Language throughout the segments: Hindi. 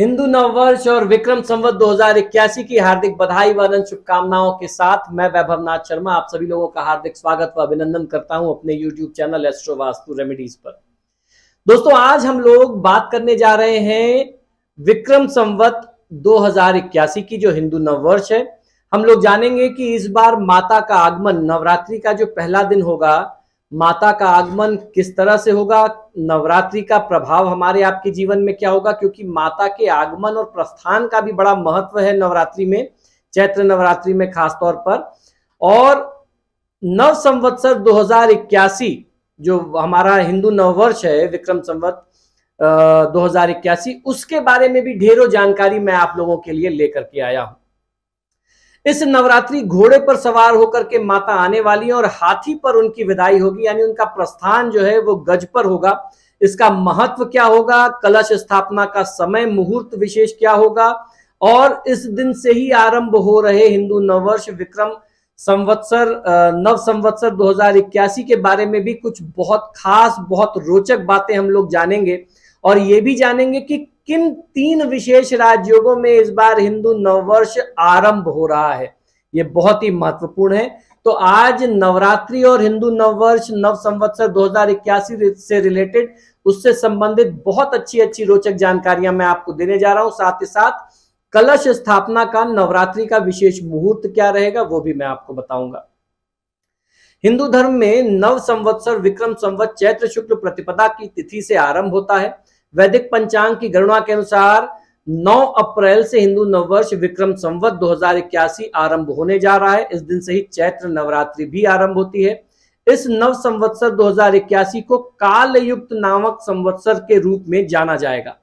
हिंदू नववर्ष और विक्रम संवत 2081 की हार्दिक बधाई व अन्य शुभकामनाओं के साथ मैं वैभव नाथ शर्मा आप सभी लोगों का हार्दिक स्वागत व अभिनंदन करता हूं अपने YouTube channel astro Vastu remedies पर दोस्तों आज हम लोग बात करने जा रहे हैं विक्रम संवत 2081 की जो हिंदू नववर्ष है हम लोग जानेंगे कि इस बार माता का आगमन नवरात्रि का जो पहला दिन होगा माता का आगमन किस तरह से होगा नवरात्रि का प्रभाव हमारे आपके जीवन में क्या होगा क्योंकि माता के आगमन और प्रस्थान का भी बड़ा महत्व है नवरात्रि में चैत्र नवरात्रि में खास तौर पर और नव संवत्सर दो जो हमारा हिंदू नववर्ष है विक्रम संवत दो उसके बारे में भी ढेरों जानकारी मैं आप लोगों के लिए लेकर के आया हूं इस नवरात्रि घोड़े पर सवार होकर के माता आने वाली है और हाथी पर उनकी विदाई होगी यानी उनका प्रस्थान जो है वो गज पर होगा इसका महत्व क्या होगा कलश स्थापना का समय मुहूर्त विशेष क्या होगा और इस दिन से ही आरंभ हो रहे हिंदू नववर्ष विक्रम संवत्सर नव संवत्सर दो के बारे में भी कुछ बहुत खास बहुत रोचक बातें हम लोग जानेंगे और ये भी जानेंगे कि किन तीन विशेष राजयोगों में इस बार हिंदू नववर्ष आरंभ हो रहा है ये बहुत ही महत्वपूर्ण है तो आज नवरात्रि और हिंदू नववर्ष नव संवत्सर दो से रिलेटेड उससे संबंधित बहुत अच्छी अच्छी रोचक जानकारियां मैं आपको देने जा रहा हूं साथ ही साथ कलश स्थापना का नवरात्रि का विशेष मुहूर्त क्या रहेगा वो भी मैं आपको बताऊंगा हिंदू धर्म में नव संवत्सर विक्रम संवत चैत्र शुक्ल प्रतिपदा की तिथि से आरंभ होता है वैदिक पंचांग की गणना के अनुसार 9 अप्रैल से हिंदू नववर्ष विक्रम संवत दो आरंभ होने जा रहा है इस दिन से ही चैत्र नवरात्रि भी आरंभ होती है इस नव संवत्सर दो को काल युक्त नामक संवत्सर के रूप में जाना जाएगा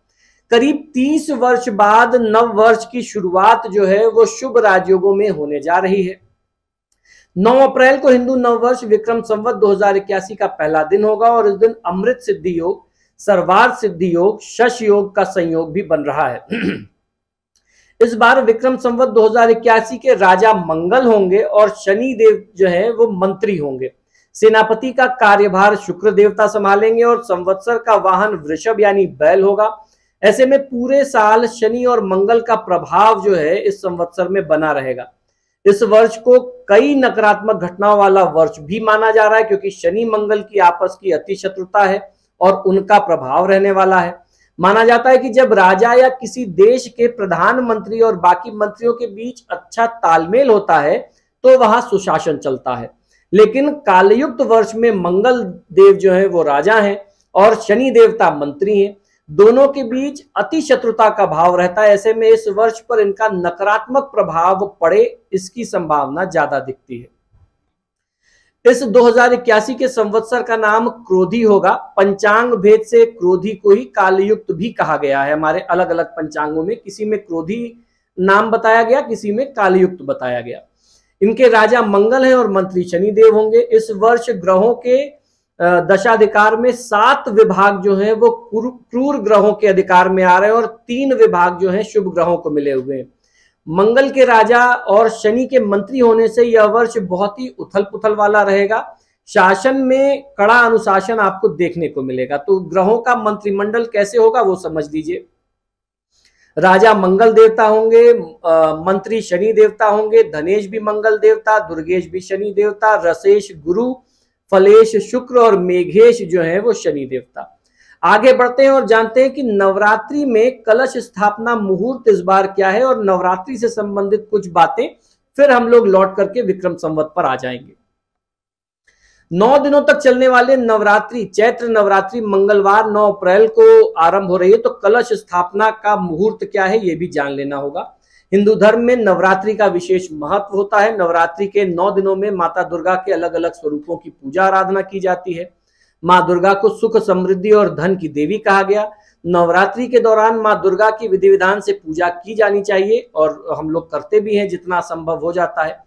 करीब 30 वर्ष बाद नव वर्ष की शुरुआत जो है वो शुभ राजयोगों में होने जा रही है 9 अप्रैल को हिंदू नववर्ष विक्रम संवत दो का पहला दिन होगा और इस दिन अमृत सिद्धि योग सर्वार्थ सिद्धि योग शश योग का संयोग भी बन रहा है इस बार विक्रम संवत दो के राजा मंगल होंगे और शनि देव जो है वो मंत्री होंगे सेनापति का कार्यभार शुक्र देवता संभालेंगे और संवत्सर का वाहन वृषभ यानी बैल होगा ऐसे में पूरे साल शनि और मंगल का प्रभाव जो है इस संवत्सर में बना रहेगा इस वर्ष को कई नकारात्मक घटनाओं वाला वर्ष भी माना जा रहा है क्योंकि शनि मंगल की आपस की अति शत्रुता है और उनका प्रभाव रहने वाला है माना जाता है कि जब राजा या किसी देश के प्रधानमंत्री और बाकी मंत्रियों के बीच अच्छा तालमेल होता है तो वहां सुशासन चलता है लेकिन कालयुक्त वर्ष में मंगल देव जो है वो राजा हैं और शनि देवता मंत्री हैं दोनों के बीच अति शत्रुता का भाव रहता है ऐसे में इस वर्ष पर इनका नकारात्मक प्रभाव पड़े इसकी संभावना ज्यादा दिखती है इस दो के संवत्सर का नाम क्रोधी होगा पंचांग भेद से क्रोधी को ही कालयुक्त भी कहा गया है हमारे अलग अलग पंचांगों में किसी में क्रोधी नाम बताया गया किसी में कालयुक्त बताया गया इनके राजा मंगल हैं और मंत्री शनिदेव होंगे इस वर्ष ग्रहों के दशाधिकार में सात विभाग जो हैं वो क्रूर ग्रहों के अधिकार में आ रहे हैं और तीन विभाग जो हैं शुभ ग्रहों को मिले हुए हैं मंगल के राजा और शनि के मंत्री होने से यह वर्ष बहुत ही उथल पुथल वाला रहेगा शासन में कड़ा अनुशासन आपको देखने को मिलेगा तो ग्रहों का मंत्रिमंडल कैसे होगा वो समझ लीजिए राजा मंगल देवता होंगे मंत्री शनि देवता होंगे धनेश भी मंगल देवता दुर्गेश भी शनि देवता रसेश गुरु फलेश शुक्र और मेघेश जो है वो शनि देवता आगे बढ़ते हैं और जानते हैं कि नवरात्रि में कलश स्थापना मुहूर्त इस बार क्या है और नवरात्रि से संबंधित कुछ बातें फिर हम लोग लौट करके विक्रम संवत पर आ जाएंगे नौ दिनों तक चलने वाले नवरात्रि चैत्र नवरात्रि मंगलवार नौ अप्रैल को आरंभ हो रही है तो कलश स्थापना का मुहूर्त क्या है यह भी जान लेना होगा हिंदू धर्म में नवरात्रि का विशेष महत्व होता है नवरात्रि के नौ दिनों में माता दुर्गा के अलग अलग स्वरूपों की पूजा आराधना की जाती है माँ दुर्गा को सुख समृद्धि और धन की देवी कहा गया नवरात्रि के दौरान माँ दुर्गा की विधि विधान से पूजा की जानी चाहिए और हम लोग करते भी हैं जितना संभव हो जाता है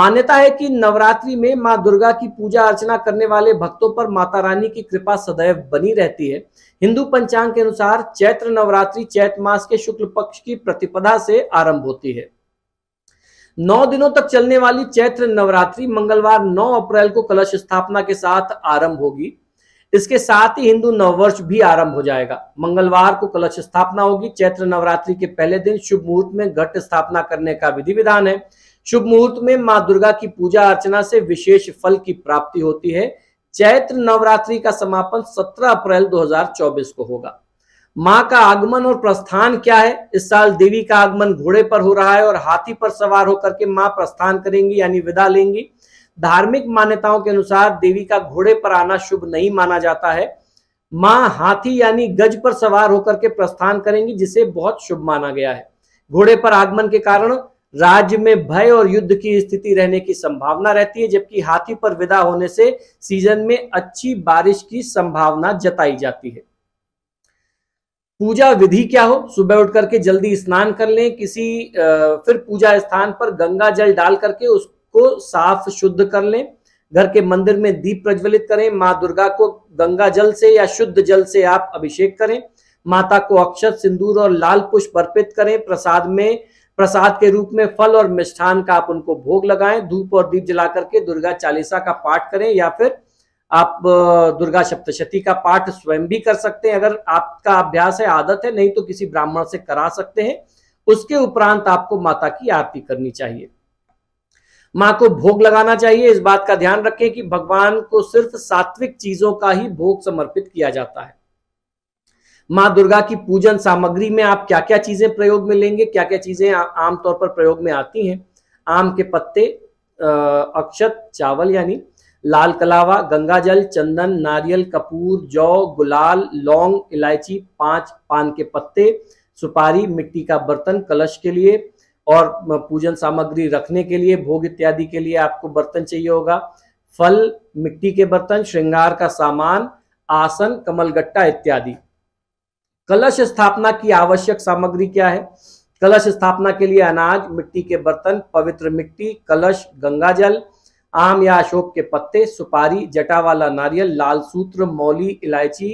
मान्यता है कि नवरात्रि में माँ दुर्गा की पूजा अर्चना करने वाले भक्तों पर माता रानी की कृपा सदैव बनी रहती है हिंदू पंचांग के अनुसार चैत्र नवरात्रि चैत्र मास के शुक्ल पक्ष की प्रतिपदा से आरंभ होती है नौ दिनों तक चलने वाली चैत्र नवरात्रि मंगलवार 9 अप्रैल को कलश स्थापना के साथ आरंभ होगी इसके साथ ही हिंदू नववर्ष भी आरंभ हो जाएगा मंगलवार को कलश स्थापना होगी चैत्र नवरात्रि के पहले दिन शुभ मुहूर्त में घट स्थापना करने का विधि विधान है शुभ मुहूर्त में माँ दुर्गा की पूजा अर्चना से विशेष फल की प्राप्ति होती है चैत्र नवरात्रि का समापन 17 अप्रैल 2024 को होगा माँ का आगमन और प्रस्थान क्या है इस साल देवी का आगमन घोड़े पर हो रहा है और हाथी पर सवार होकर के माँ प्रस्थान करेंगी यानी विदा लेंगी धार्मिक मान्यताओं के अनुसार देवी का घोड़े पर आना शुभ नहीं माना जाता है माँ हाथी यानी गज पर सवार होकर के प्रस्थान करेंगी जिसे बहुत शुभ माना गया है घोड़े पर आगमन के कारण राज्य में भय और युद्ध की स्थिति रहने की संभावना रहती है जबकि हाथी पर विदा होने से सीजन में अच्छी बारिश की संभावना जताई जाती है पूजा विधि क्या हो सुबह उठ करके जल्दी स्नान कर लें किसी फिर पूजा स्थान पर गंगा जल डाल करके उस को साफ शुद्ध कर लें घर के मंदिर में दीप प्रज्वलित करें माँ दुर्गा को गंगा जल से या शुद्ध जल से आप अभिषेक करें माता को अक्षत सिंदूर और लाल पुष्प अर्पित करें प्रसाद में प्रसाद के रूप में फल और मिष्ठान का आप उनको भोग लगाएं धूप और दीप जला करके दुर्गा चालीसा का पाठ करें या फिर आप दुर्गा सप्तशती का पाठ स्वयं भी कर सकते हैं अगर आपका अभ्यास है आदत है नहीं तो किसी ब्राह्मण से करा सकते हैं उसके उपरांत आपको माता की आरती करनी चाहिए माँ को भोग लगाना चाहिए इस बात का ध्यान रखें कि भगवान को सिर्फ सात्विक चीजों का ही भोग समर्पित किया जाता है माँ दुर्गा की पूजन सामग्री में आप क्या क्या चीजें प्रयोग में लेंगे क्या क्या चीजें आमतौर पर प्रयोग में आती हैं आम के पत्ते अक्षत चावल यानी लाल कलावा गंगा जल चंदन नारियल कपूर जौ गुलाल लौंग इलायची पांच पान के पत्ते सुपारी मिट्टी का बर्तन कलश के लिए और पूजन सामग्री रखने के लिए भोग इत्यादि के लिए आपको बर्तन चाहिए होगा फल मिट्टी के बर्तन श्रृंगार का सामान आसन कमलगट्टा इत्यादि कलश स्थापना की आवश्यक सामग्री क्या है कलश स्थापना के लिए अनाज मिट्टी के बर्तन पवित्र मिट्टी कलश गंगा जल आम या अशोक के पत्ते सुपारी जटा वाला नारियल लाल सूत्र मौली इलायची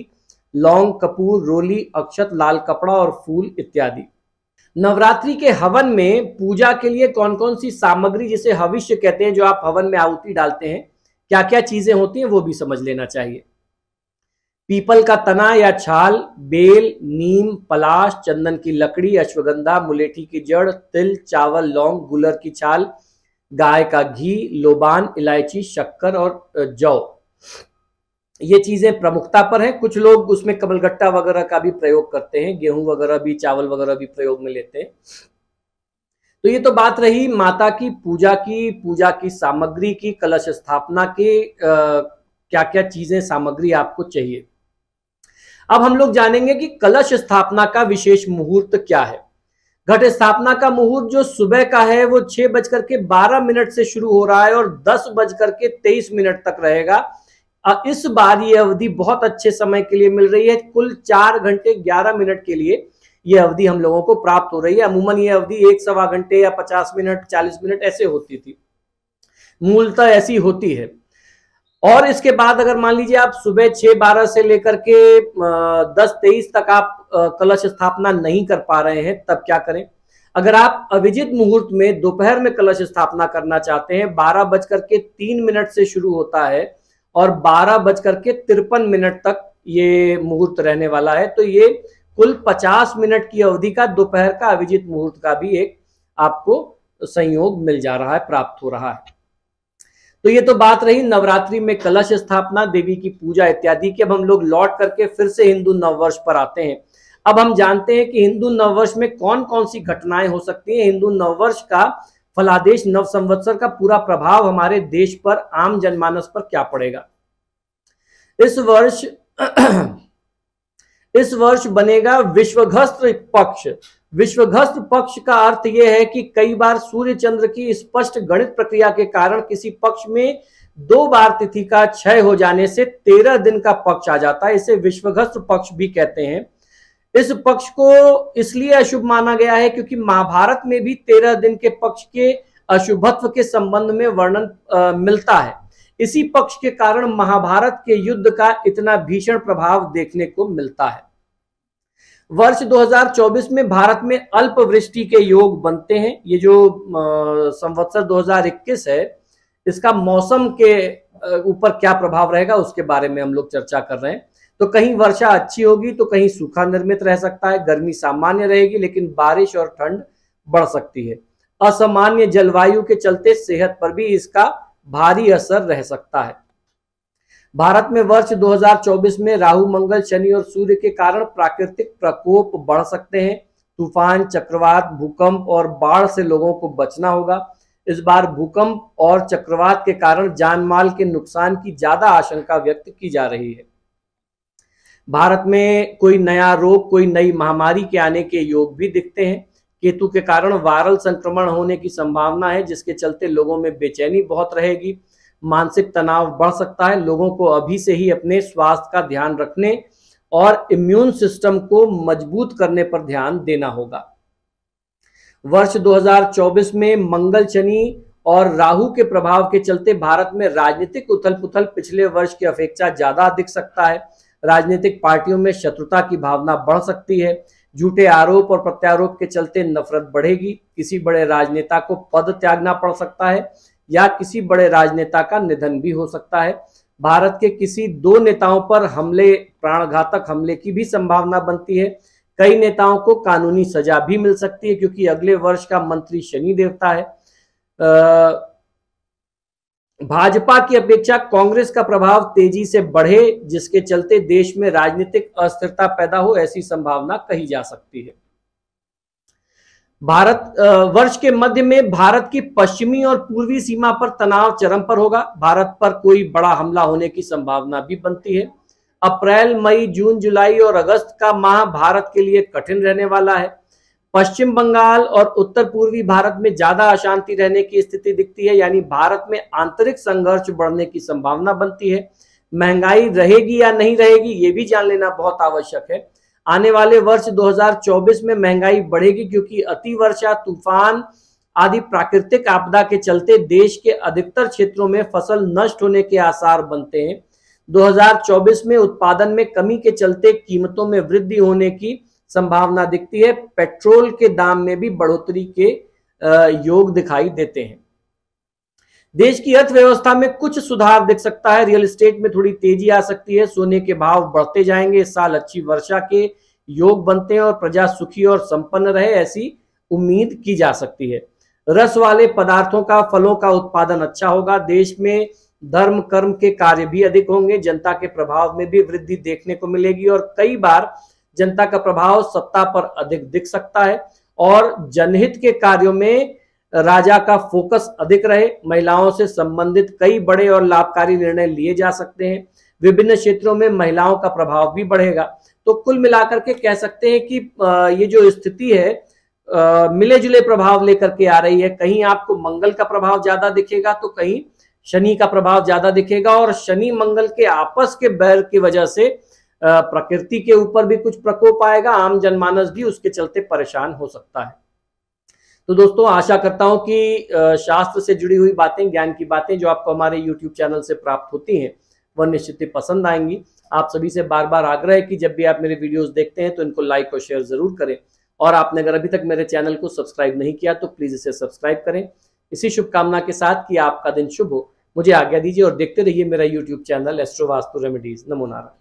लौंग कपूर रोली अक्षत लाल कपड़ा और फूल इत्यादि नवरात्रि के हवन में पूजा के लिए कौन कौन सी सामग्री जिसे हविष्य कहते हैं जो आप हवन में आहुति डालते हैं क्या क्या चीजें होती हैं वो भी समझ लेना चाहिए पीपल का तना या छाल बेल नीम पलाश चंदन की लकड़ी अश्वगंधा मुलेठी की जड़ तिल चावल लौंग गुलर की छाल गाय का घी लोबान इलायची शक्कर और जौ ये चीजें प्रमुखता पर है कुछ लोग उसमें कमलगट्टा वगैरह का भी प्रयोग करते हैं गेहूं वगैरह भी चावल वगैरह भी प्रयोग में लेते हैं तो ये तो बात रही माता की पूजा की पूजा की सामग्री की कलश स्थापना की आ, क्या क्या चीजें सामग्री आपको चाहिए अब हम लोग जानेंगे कि कलश स्थापना का विशेष मुहूर्त क्या है घट स्थापना का मुहूर्त जो सुबह का है वो छह बजकर के बारह मिनट से शुरू हो रहा है और दस बजकर के तेईस मिनट तक रहेगा इस बार ये अवधि बहुत अच्छे समय के लिए मिल रही है कुल चार घंटे ग्यारह मिनट के लिए ये अवधि हम लोगों को प्राप्त हो रही है अमूमन ये अवधि एक सवा घंटे या पचास मिनट चालीस मिनट ऐसे होती थी मूलतः ऐसी होती है और इसके बाद अगर मान लीजिए आप सुबह छह बारह से लेकर के दस तेईस तक आप कलश स्थापना नहीं कर पा रहे हैं तब क्या करें अगर आप अभिजित मुहूर्त में दोपहर में कलश स्थापना करना चाहते हैं बारह बजकर के तीन मिनट से शुरू होता है और बारह बज करके तिरपन मिनट तक ये मुहूर्त रहने वाला है तो ये कुल 50 मिनट की अवधि का दोपहर का अभिजीत मुहूर्त का भी एक आपको संयोग मिल जा रहा है प्राप्त हो रहा है तो ये तो बात रही नवरात्रि में कलश स्थापना देवी की पूजा इत्यादि की अब हम लोग लौट करके फिर से हिंदू नववर्ष पर आते हैं अब हम जानते हैं कि हिंदू नववर्ष में कौन कौन सी घटनाएं हो सकती हैं हिंदू नववर्ष का फलादेश नव संवत्सर का पूरा प्रभाव हमारे देश पर आम जनमानस पर क्या पड़ेगा इस वर्ष इस वर्ष बनेगा विश्वघस्त पक्ष विश्वघस्त पक्ष का अर्थ यह है कि कई बार सूर्य चंद्र की स्पष्ट गणित प्रक्रिया के कारण किसी पक्ष में दो बार तिथि का क्षय हो जाने से तेरह दिन का पक्ष आ जाता है इसे विश्वघस्त पक्ष भी कहते हैं इस पक्ष को इसलिए अशुभ माना गया है क्योंकि महाभारत में भी तेरह दिन के पक्ष के अशुभत्व के संबंध में वर्णन मिलता है इसी पक्ष के कारण महाभारत के युद्ध का इतना भीषण प्रभाव देखने को मिलता है वर्ष 2024 में भारत में अल्पवृष्टि के योग बनते हैं ये जो संवत्सर 2021 है इसका मौसम के ऊपर क्या प्रभाव रहेगा उसके बारे में हम लोग चर्चा कर रहे हैं तो कहीं वर्षा अच्छी होगी तो कहीं सूखा निर्मित रह सकता है गर्मी सामान्य रहेगी लेकिन बारिश और ठंड बढ़ सकती है असामान्य जलवायु के चलते सेहत पर भी इसका भारी असर रह सकता है भारत में वर्ष 2024 में राहु मंगल शनि और सूर्य के कारण प्राकृतिक प्रकोप बढ़ सकते हैं तूफान चक्रवात भूकंप और बाढ़ से लोगों को बचना होगा इस बार भूकंप और चक्रवात के कारण जानमाल के नुकसान की ज्यादा आशंका व्यक्त की जा रही है भारत में कोई नया रोग कोई नई महामारी के आने के योग भी दिखते हैं केतु के कारण वायरल संक्रमण होने की संभावना है जिसके चलते लोगों में बेचैनी बहुत रहेगी मानसिक तनाव बढ़ सकता है लोगों को अभी से ही अपने स्वास्थ्य का ध्यान रखने और इम्यून सिस्टम को मजबूत करने पर ध्यान देना होगा वर्ष 2024 में मंगल शनि और राहु के प्रभाव के चलते भारत में राजनीतिक उथल पुथल पिछले वर्ष की अपेक्षा ज्यादा दिख सकता है राजनीतिक पार्टियों में शत्रुता की भावना बढ़ सकती है झूठे आरोप और प्रत्यारोप के चलते नफरत बढ़ेगी किसी बड़े राजनेता को पद त्यागना पड़ सकता है या किसी बड़े राजनेता का निधन भी हो सकता है भारत के किसी दो नेताओं पर हमले प्राणघातक हमले की भी संभावना बनती है कई नेताओं को कानूनी सजा भी मिल सकती है क्योंकि अगले वर्ष का मंत्री शनि देवता है आ, भाजपा की अपेक्षा कांग्रेस का प्रभाव तेजी से बढ़े जिसके चलते देश में राजनीतिक अस्थिरता पैदा हो ऐसी संभावना कही जा सकती है भारत वर्ष के मध्य में भारत की पश्चिमी और पूर्वी सीमा पर तनाव चरम पर होगा भारत पर कोई बड़ा हमला होने की संभावना भी बनती है अप्रैल मई जून जुलाई और अगस्त का माह भारत के लिए कठिन रहने वाला है पश्चिम बंगाल और उत्तर पूर्वी भारत में ज्यादा अशांति रहने की स्थिति दिखती है यानी भारत में आंतरिक संघर्ष बढ़ने की संभावना बनती है महंगाई रहेगी या नहीं रहेगी ये भी जान लेना बहुत आवश्यक है आने वाले वर्ष 2024 में महंगाई बढ़ेगी क्योंकि अति वर्षा तूफान आदि प्राकृतिक आपदा के चलते देश के अधिकतर क्षेत्रों में फसल नष्ट होने के आसार बनते हैं 2024 में उत्पादन में कमी के चलते कीमतों में वृद्धि होने की संभावना दिखती है पेट्रोल के दाम में भी बढ़ोतरी के योग दिखाई देते हैं देश की अर्थव्यवस्था में कुछ सुधार दिख सकता है रियल एस्टेट में थोड़ी तेजी आ सकती है सोने के भाव बढ़ते जाएंगे इस साल अच्छी वर्षा के योग बनते हैं और प्रजा सुखी और संपन्न रहे ऐसी उम्मीद की जा सकती है रस वाले पदार्थों का फलों का उत्पादन अच्छा होगा देश में धर्म कर्म के कार्य भी अधिक होंगे जनता के प्रभाव में भी वृद्धि देखने को मिलेगी और कई बार जनता का प्रभाव सत्ता पर अधिक दिख सकता है और जनहित के कार्यों में राजा का फोकस अधिक रहे महिलाओं से संबंधित कई बड़े और लाभकारी निर्णय लिए जा सकते हैं विभिन्न क्षेत्रों में महिलाओं का प्रभाव भी बढ़ेगा तो कुल मिलाकर के कह सकते हैं कि ये जो स्थिति है मिले जुले प्रभाव लेकर के आ रही है कहीं आपको मंगल का प्रभाव ज्यादा दिखेगा तो कहीं शनि का प्रभाव ज्यादा दिखेगा और शनि मंगल के आपस के बैर की वजह से प्रकृति के ऊपर भी कुछ प्रकोप आएगा आम जनमानस भी उसके चलते परेशान हो सकता है तो दोस्तों आशा करता हूं कि शास्त्र से जुड़ी हुई बातें ज्ञान की बातें जो आपको हमारे यूट्यूब चैनल से प्राप्त होती हैं वह निश्चित ही पसंद आएंगी आप सभी से बार बार आग्रह है कि जब भी आप मेरे वीडियोस देखते हैं तो इनको लाइक और शेयर जरूर करें और आपने अगर अभी तक मेरे चैनल को सब्सक्राइब नहीं किया तो प्लीज इसे सब्सक्राइब करें इसी शुभकामना के साथ कि आपका दिन शुभ हो मुझे आज्ञा दीजिए और देखते रहिए मेरा यूट्यूब चैनल एस्ट्रो रेमेडीज नमो नारायण